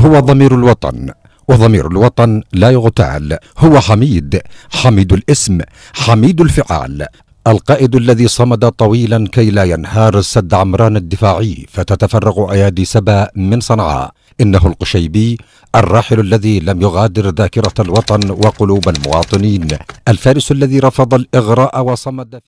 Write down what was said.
هو ضمير الوطن وضمير الوطن لا يغتال هو حميد حميد الاسم حميد الفعال القائد الذي صمد طويلا كي لا ينهار سد عمران الدفاعي فتتفرغ ايادي سبا من صنعاء انه القشيبي الراحل الذي لم يغادر ذاكره الوطن وقلوب المواطنين الفارس الذي رفض الاغراء وصمد